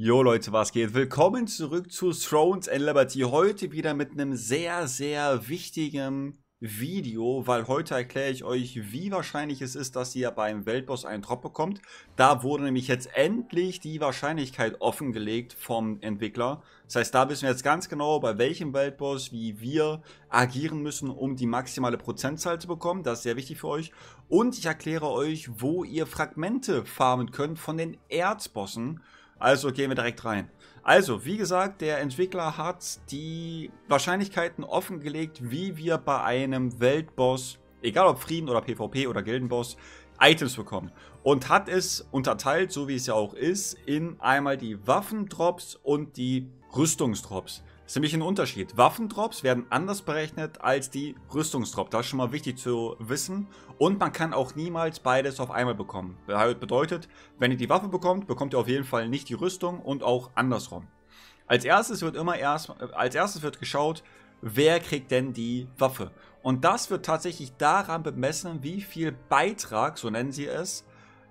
Jo Leute, was geht? Willkommen zurück zu Thrones and Liberty. Heute wieder mit einem sehr, sehr wichtigen Video, weil heute erkläre ich euch, wie wahrscheinlich es ist, dass ihr beim Weltboss einen Drop bekommt. Da wurde nämlich jetzt endlich die Wahrscheinlichkeit offengelegt vom Entwickler. Das heißt, da wissen wir jetzt ganz genau, bei welchem Weltboss, wie wir agieren müssen, um die maximale Prozentzahl zu bekommen. Das ist sehr wichtig für euch. Und ich erkläre euch, wo ihr Fragmente farmen könnt von den Erzbossen also gehen wir direkt rein. Also, wie gesagt, der Entwickler hat die Wahrscheinlichkeiten offengelegt, wie wir bei einem Weltboss, egal ob Frieden oder PvP oder Gildenboss, Items bekommen. Und hat es unterteilt, so wie es ja auch ist, in einmal die Waffendrops und die Rüstungsdrops. Das ist nämlich ein Unterschied. Waffendrops werden anders berechnet als die Rüstungsdrops. Das ist schon mal wichtig zu wissen. Und man kann auch niemals beides auf einmal bekommen. Bedeutet, wenn ihr die Waffe bekommt, bekommt ihr auf jeden Fall nicht die Rüstung und auch andersrum. Als erstes wird immer erst, als erstes wird geschaut, wer kriegt denn die Waffe. Und das wird tatsächlich daran bemessen, wie viel Beitrag, so nennen sie es,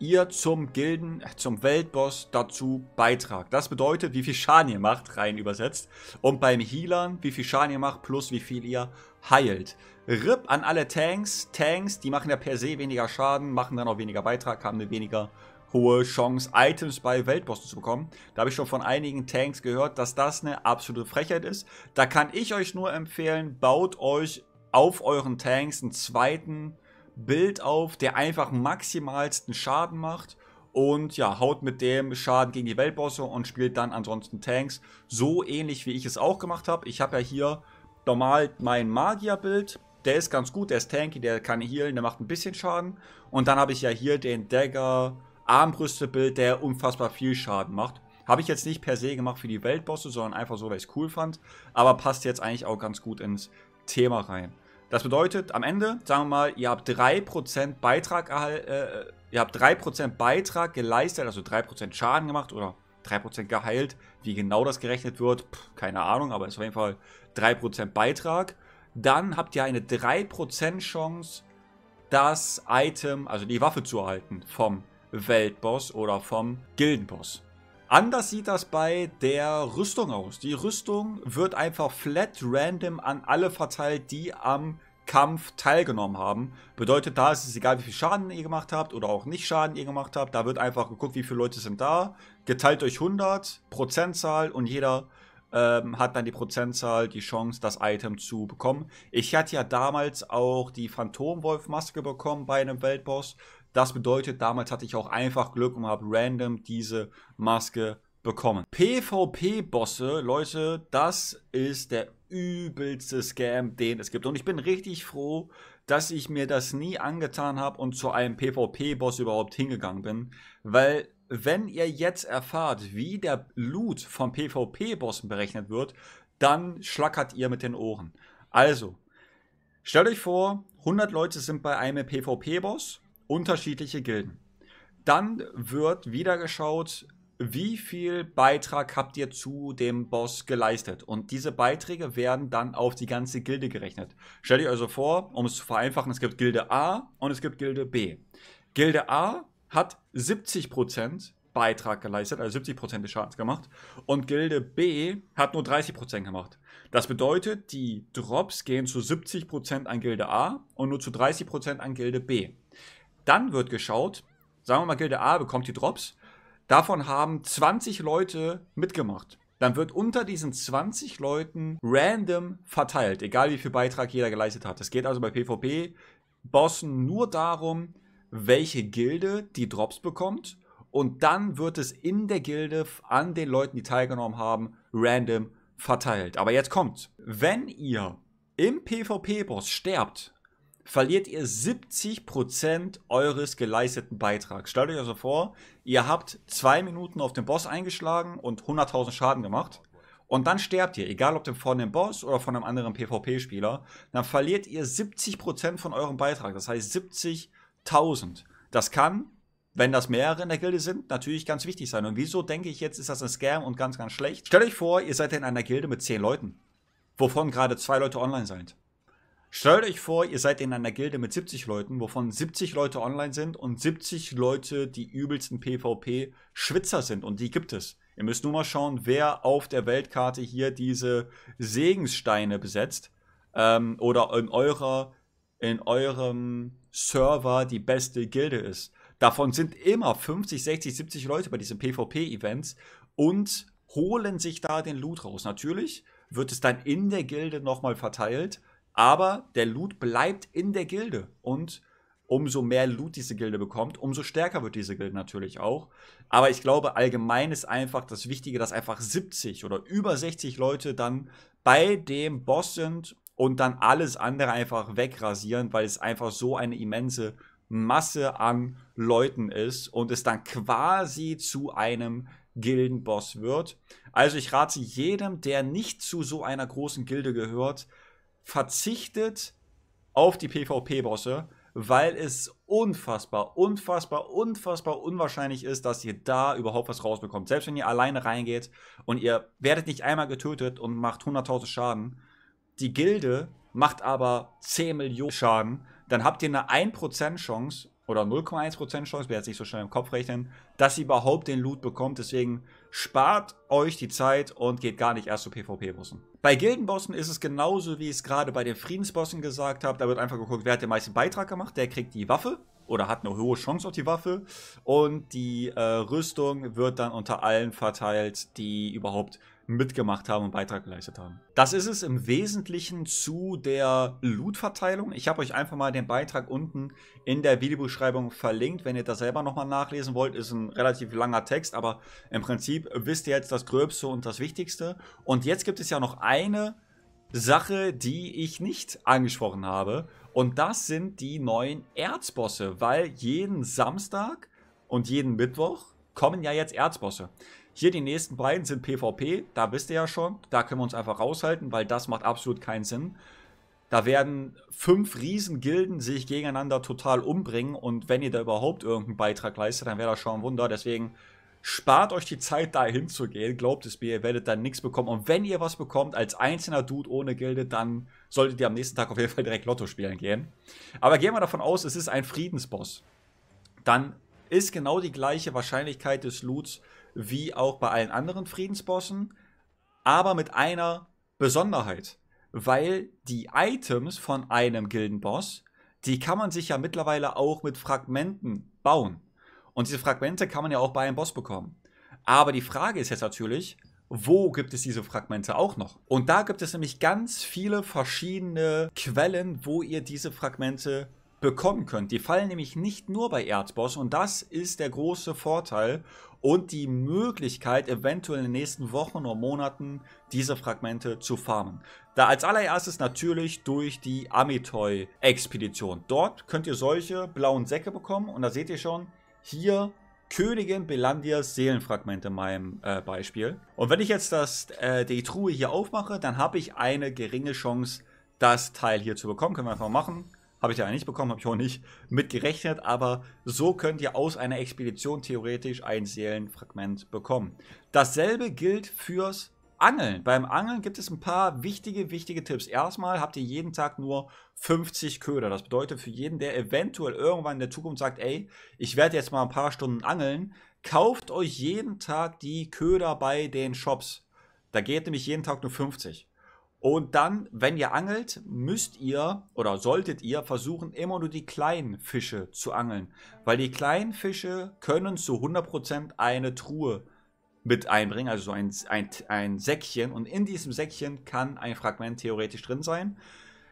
ihr zum Gilden, äh, zum Weltboss dazu beitragt. Das bedeutet, wie viel Schaden ihr macht, rein übersetzt. Und beim Healern, wie viel Schaden ihr macht, plus wie viel ihr heilt. RIP an alle Tanks. Tanks, die machen ja per se weniger Schaden, machen dann auch weniger Beitrag, haben eine weniger hohe Chance, Items bei Weltbossen zu bekommen. Da habe ich schon von einigen Tanks gehört, dass das eine absolute Frechheit ist. Da kann ich euch nur empfehlen, baut euch auf euren Tanks einen zweiten Bild auf, der einfach maximalsten Schaden macht und ja, haut mit dem Schaden gegen die Weltbosse und spielt dann ansonsten Tanks. So ähnlich wie ich es auch gemacht habe. Ich habe ja hier normal mein Magier-Bild. Der ist ganz gut, der ist tanky, der kann healen, der macht ein bisschen Schaden. Und dann habe ich ja hier den Dagger Armbrüste-Bild, der unfassbar viel Schaden macht. Habe ich jetzt nicht per se gemacht für die Weltbosse, sondern einfach so, weil ich es cool fand. Aber passt jetzt eigentlich auch ganz gut ins Thema rein. Das bedeutet, am Ende, sagen wir mal, ihr habt 3% Beitrag, äh, äh, ihr habt 3% Beitrag geleistet, also 3% Schaden gemacht oder 3% geheilt. Wie genau das gerechnet wird, pff, keine Ahnung, aber es ist auf jeden Fall 3% Beitrag. Dann habt ihr eine 3% Chance, das Item, also die Waffe zu erhalten vom Weltboss oder vom Gildenboss. Anders sieht das bei der Rüstung aus. Die Rüstung wird einfach flat random an alle verteilt, die am Kampf teilgenommen haben. Bedeutet, da ist es egal, wie viel Schaden ihr gemacht habt oder auch nicht Schaden ihr gemacht habt. Da wird einfach geguckt, wie viele Leute sind da. Geteilt durch 100, Prozentzahl und jeder ähm, hat dann die Prozentzahl, die Chance, das Item zu bekommen. Ich hatte ja damals auch die Phantomwolf-Maske bekommen bei einem Weltboss das bedeutet, damals hatte ich auch einfach Glück und habe random diese Maske bekommen. PvP-Bosse, Leute, das ist der übelste Scam, den es gibt. Und ich bin richtig froh, dass ich mir das nie angetan habe und zu einem PvP-Boss überhaupt hingegangen bin, weil wenn ihr jetzt erfahrt, wie der Loot von PvP-Bossen berechnet wird, dann schlackert ihr mit den Ohren. Also, stellt euch vor, 100 Leute sind bei einem PvP-Boss unterschiedliche Gilden. Dann wird wieder geschaut, wie viel Beitrag habt ihr zu dem Boss geleistet? Und diese Beiträge werden dann auf die ganze Gilde gerechnet. Stellt euch also vor, um es zu vereinfachen, es gibt Gilde A und es gibt Gilde B. Gilde A hat 70% Beitrag geleistet, also 70% des Schadens gemacht. Und Gilde B hat nur 30% gemacht. Das bedeutet, die Drops gehen zu 70% an Gilde A und nur zu 30% an Gilde B. Dann wird geschaut, sagen wir mal, Gilde A bekommt die Drops. Davon haben 20 Leute mitgemacht. Dann wird unter diesen 20 Leuten random verteilt, egal wie viel Beitrag jeder geleistet hat. Es geht also bei PvP-Bossen nur darum, welche Gilde die Drops bekommt. Und dann wird es in der Gilde an den Leuten, die teilgenommen haben, random verteilt. Aber jetzt kommt, wenn ihr im PvP-Boss sterbt, verliert ihr 70% eures geleisteten Beitrags. Stellt euch also vor, ihr habt zwei Minuten auf den Boss eingeschlagen und 100.000 Schaden gemacht. Und dann sterbt ihr, egal ob von dem Boss oder von einem anderen PvP-Spieler, dann verliert ihr 70% von eurem Beitrag. Das heißt 70.000. Das kann, wenn das mehrere in der Gilde sind, natürlich ganz wichtig sein. Und wieso denke ich jetzt, ist das ein Scam und ganz, ganz schlecht? Stellt euch vor, ihr seid in einer Gilde mit 10 Leuten, wovon gerade zwei Leute online seid. Stellt euch vor, ihr seid in einer Gilde mit 70 Leuten, wovon 70 Leute online sind und 70 Leute die übelsten PvP-Schwitzer sind. Und die gibt es. Ihr müsst nur mal schauen, wer auf der Weltkarte hier diese Segenssteine besetzt. Ähm, oder in, eurer, in eurem Server die beste Gilde ist. Davon sind immer 50, 60, 70 Leute bei diesen PvP-Events und holen sich da den Loot raus. Natürlich wird es dann in der Gilde nochmal verteilt aber der Loot bleibt in der Gilde. Und umso mehr Loot diese Gilde bekommt, umso stärker wird diese Gilde natürlich auch. Aber ich glaube, allgemein ist einfach das Wichtige, dass einfach 70 oder über 60 Leute dann bei dem Boss sind und dann alles andere einfach wegrasieren, weil es einfach so eine immense Masse an Leuten ist und es dann quasi zu einem Gildenboss wird. Also ich rate jedem, der nicht zu so einer großen Gilde gehört, verzichtet auf die PvP-Bosse, weil es unfassbar, unfassbar, unfassbar unwahrscheinlich ist, dass ihr da überhaupt was rausbekommt. Selbst wenn ihr alleine reingeht und ihr werdet nicht einmal getötet und macht 100.000 Schaden, die Gilde macht aber 10 Millionen Schaden, dann habt ihr eine 1% Chance oder 0,1% Chance, wer jetzt nicht so schnell im Kopf rechnen, dass ihr überhaupt den Loot bekommt. Deswegen spart euch die Zeit und geht gar nicht erst zu PvP-Bossen. Bei Gildenbossen ist es genauso, wie ich es gerade bei den Friedensbossen gesagt habe. Da wird einfach geguckt, wer hat den meisten Beitrag gemacht, der kriegt die Waffe oder hat eine hohe Chance auf die Waffe. Und die äh, Rüstung wird dann unter allen verteilt, die überhaupt mitgemacht haben und Beitrag geleistet haben. Das ist es im Wesentlichen zu der Loot-Verteilung. Ich habe euch einfach mal den Beitrag unten in der Videobeschreibung verlinkt. Wenn ihr das selber nochmal nachlesen wollt, ist ein relativ langer Text, aber im Prinzip wisst ihr jetzt das Gröbste und das Wichtigste. Und jetzt gibt es ja noch eine Sache, die ich nicht angesprochen habe. Und das sind die neuen Erzbosse, weil jeden Samstag und jeden Mittwoch kommen ja jetzt Erzbosse. Hier die nächsten beiden sind PvP, da wisst ihr ja schon, da können wir uns einfach raushalten, weil das macht absolut keinen Sinn. Da werden fünf Riesengilden sich gegeneinander total umbringen und wenn ihr da überhaupt irgendeinen Beitrag leistet, dann wäre das schon ein Wunder. Deswegen spart euch die Zeit, da hinzugehen. Glaubt es mir, ihr werdet dann nichts bekommen. Und wenn ihr was bekommt, als einzelner Dude ohne Gilde, dann solltet ihr am nächsten Tag auf jeden Fall direkt Lotto spielen gehen. Aber gehen wir davon aus, es ist ein Friedensboss. Dann ist genau die gleiche Wahrscheinlichkeit des Loots wie auch bei allen anderen Friedensbossen, aber mit einer Besonderheit, weil die Items von einem Gildenboss, die kann man sich ja mittlerweile auch mit Fragmenten bauen. Und diese Fragmente kann man ja auch bei einem Boss bekommen. Aber die Frage ist jetzt natürlich, wo gibt es diese Fragmente auch noch? Und da gibt es nämlich ganz viele verschiedene Quellen, wo ihr diese Fragmente bekommen könnt. Die fallen nämlich nicht nur bei Erdboss und das ist der große Vorteil und die Möglichkeit, eventuell in den nächsten Wochen oder Monaten diese Fragmente zu farmen. Da als allererstes natürlich durch die amitoy expedition Dort könnt ihr solche blauen Säcke bekommen und da seht ihr schon, hier Königin Belandias Seelenfragment in meinem äh, Beispiel. Und wenn ich jetzt das, äh, die Truhe hier aufmache, dann habe ich eine geringe Chance, das Teil hier zu bekommen. Können wir einfach machen. Habe ich ja nicht bekommen, habe ich auch nicht mitgerechnet, aber so könnt ihr aus einer Expedition theoretisch ein Seelenfragment bekommen. Dasselbe gilt fürs Angeln. Beim Angeln gibt es ein paar wichtige, wichtige Tipps. Erstmal habt ihr jeden Tag nur 50 Köder. Das bedeutet für jeden, der eventuell irgendwann in der Zukunft sagt, ey, ich werde jetzt mal ein paar Stunden angeln, kauft euch jeden Tag die Köder bei den Shops. Da geht nämlich jeden Tag nur 50. Und dann, wenn ihr angelt, müsst ihr oder solltet ihr versuchen, immer nur die kleinen Fische zu angeln. Weil die kleinen Fische können zu 100% eine Truhe mit einbringen, also so ein, ein, ein Säckchen. Und in diesem Säckchen kann ein Fragment theoretisch drin sein.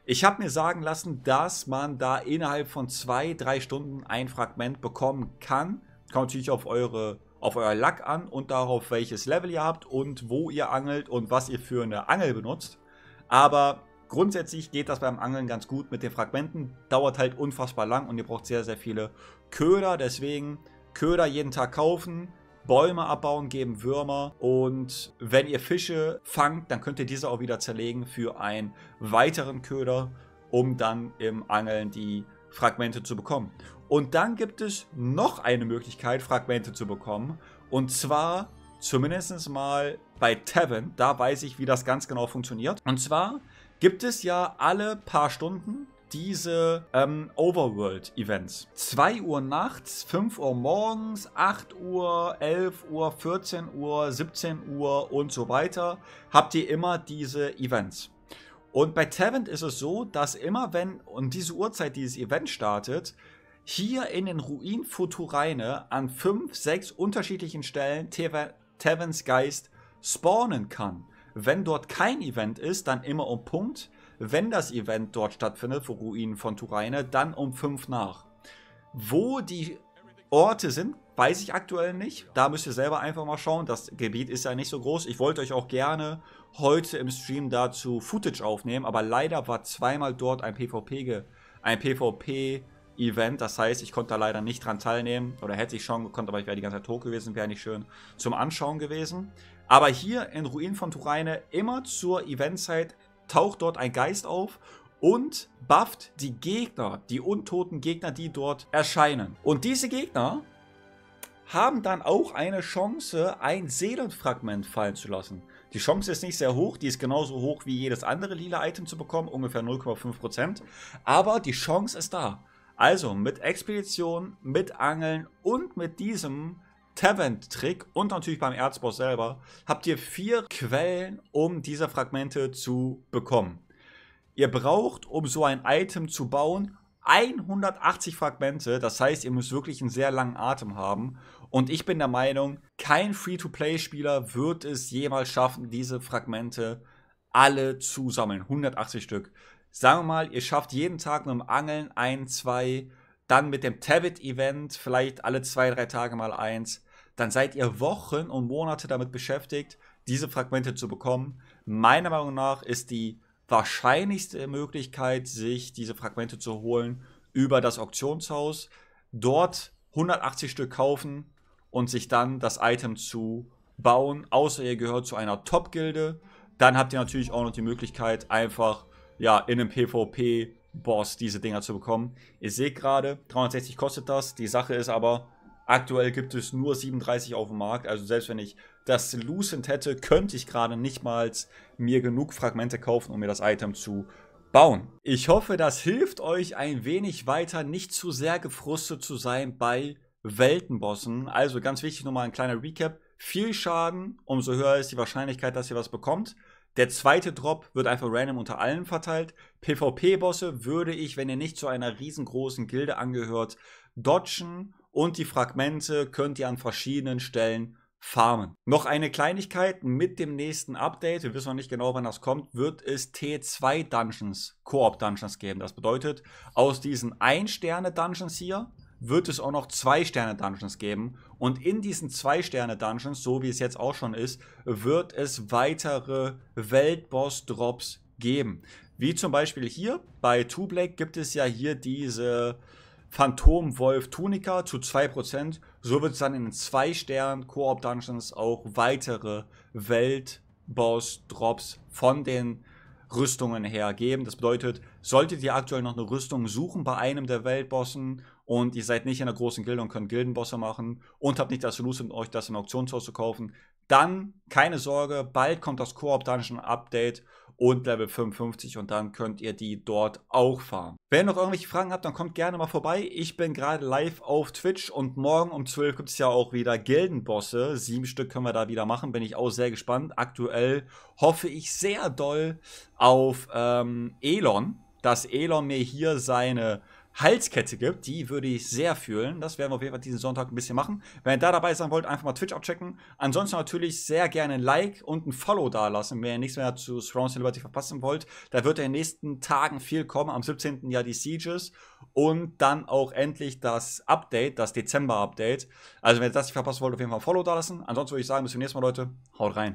Ich habe mir sagen lassen, dass man da innerhalb von zwei, drei Stunden ein Fragment bekommen kann. Kommt natürlich auf eure auf euer Lack an und darauf, welches Level ihr habt und wo ihr angelt und was ihr für eine Angel benutzt. Aber grundsätzlich geht das beim Angeln ganz gut mit den Fragmenten. Dauert halt unfassbar lang und ihr braucht sehr, sehr viele Köder. Deswegen Köder jeden Tag kaufen, Bäume abbauen, geben Würmer. Und wenn ihr Fische fangt, dann könnt ihr diese auch wieder zerlegen für einen weiteren Köder, um dann im Angeln die Fragmente zu bekommen. Und dann gibt es noch eine Möglichkeit, Fragmente zu bekommen. Und zwar Zumindest mal bei Tavern, da weiß ich, wie das ganz genau funktioniert. Und zwar gibt es ja alle paar Stunden diese ähm, Overworld-Events. 2 Uhr nachts, 5 Uhr morgens, 8 Uhr, 11 Uhr, 14 Uhr, 17 Uhr und so weiter habt ihr immer diese Events. Und bei Tavent ist es so, dass immer wenn um diese Uhrzeit dieses Event startet, hier in den Ruinen Futuraine an 5, 6 unterschiedlichen Stellen Tevens Geist spawnen kann. Wenn dort kein Event ist, dann immer um Punkt. Wenn das Event dort stattfindet, für Ruinen von Turaine, dann um 5 nach. Wo die Orte sind, weiß ich aktuell nicht. Da müsst ihr selber einfach mal schauen. Das Gebiet ist ja nicht so groß. Ich wollte euch auch gerne heute im Stream dazu Footage aufnehmen, aber leider war zweimal dort ein PvP, ein PvP Event. Das heißt, ich konnte da leider nicht dran teilnehmen oder hätte ich schon gekonnt, aber ich wäre die ganze Zeit tot gewesen, wäre nicht schön zum Anschauen gewesen. Aber hier in Ruin von Tureine, immer zur Eventzeit, taucht dort ein Geist auf und bufft die Gegner, die untoten Gegner, die dort erscheinen. Und diese Gegner haben dann auch eine Chance, ein Seelenfragment fallen zu lassen. Die Chance ist nicht sehr hoch, die ist genauso hoch wie jedes andere lila Item zu bekommen, ungefähr 0,5%. Aber die Chance ist da. Also mit Expedition, mit Angeln und mit diesem Tavent-Trick und natürlich beim Erzboss selber habt ihr vier Quellen, um diese Fragmente zu bekommen. Ihr braucht, um so ein Item zu bauen, 180 Fragmente. Das heißt, ihr müsst wirklich einen sehr langen Atem haben. Und ich bin der Meinung, kein Free-to-Play-Spieler wird es jemals schaffen, diese Fragmente alle zu sammeln. 180 Stück sagen wir mal, ihr schafft jeden Tag mit dem Angeln ein, zwei, dann mit dem Tabit-Event vielleicht alle zwei, drei Tage mal eins, dann seid ihr Wochen und Monate damit beschäftigt, diese Fragmente zu bekommen. Meiner Meinung nach ist die wahrscheinlichste Möglichkeit, sich diese Fragmente zu holen, über das Auktionshaus. Dort 180 Stück kaufen und sich dann das Item zu bauen, außer ihr gehört zu einer Top-Gilde. Dann habt ihr natürlich auch noch die Möglichkeit, einfach ja, in einem PvP-Boss diese Dinger zu bekommen. Ihr seht gerade, 360 kostet das. Die Sache ist aber, aktuell gibt es nur 37 auf dem Markt. Also selbst wenn ich das Lucent hätte, könnte ich gerade nicht mal mir genug Fragmente kaufen, um mir das Item zu bauen. Ich hoffe, das hilft euch ein wenig weiter, nicht zu sehr gefrustet zu sein bei Weltenbossen. Also ganz wichtig nochmal ein kleiner Recap. Viel Schaden, umso höher ist die Wahrscheinlichkeit, dass ihr was bekommt. Der zweite Drop wird einfach random unter allen verteilt. PvP-Bosse würde ich, wenn ihr nicht zu einer riesengroßen Gilde angehört, dodgen und die Fragmente könnt ihr an verschiedenen Stellen farmen. Noch eine Kleinigkeit, mit dem nächsten Update, wir wissen noch nicht genau, wann das kommt, wird es T2 Dungeons, Koop Dungeons geben. Das bedeutet, aus diesen 1-Sterne-Dungeons hier wird es auch noch Zwei-Sterne-Dungeons geben. Und in diesen Zwei-Sterne-Dungeons, so wie es jetzt auch schon ist, wird es weitere Weltboss-Drops geben. Wie zum Beispiel hier bei Two Black gibt es ja hier diese Phantom Wolf Tunika zu 2%. So wird es dann in den 2-Stern-Koop-Dungeons auch weitere Weltboss-Drops von den Rüstungen hergeben. Das bedeutet, solltet ihr aktuell noch eine Rüstung suchen bei einem der Weltbossen und ihr seid nicht in einer großen Gilde und könnt Gildenbosse machen und habt nicht das Lust, um euch das in Auktionshaus zu kaufen, dann keine Sorge, bald kommt das Koop Dungeon Update und Level 55 und dann könnt ihr die dort auch farmen. Wenn ihr noch irgendwelche Fragen habt, dann kommt gerne mal vorbei. Ich bin gerade live auf Twitch und morgen um 12 gibt es ja auch wieder Gildenbosse. Sieben Stück können wir da wieder machen, bin ich auch sehr gespannt. Aktuell hoffe ich sehr doll auf ähm, Elon, dass Elon mir hier seine Halskette gibt. Die würde ich sehr fühlen. Das werden wir auf jeden Fall diesen Sonntag ein bisschen machen. Wenn ihr da dabei sein wollt, einfach mal Twitch abchecken. Ansonsten natürlich sehr gerne ein Like und ein Follow da lassen, wenn ihr nichts mehr zu Throne Celebrity verpassen wollt. Da wird in den nächsten Tagen viel kommen. Am 17. Jahr die Sieges und dann auch endlich das Update, das Dezember-Update. Also wenn ihr das nicht verpassen wollt, auf jeden Fall ein Follow da lassen. Ansonsten würde ich sagen, bis zum nächsten Mal, Leute. Haut rein.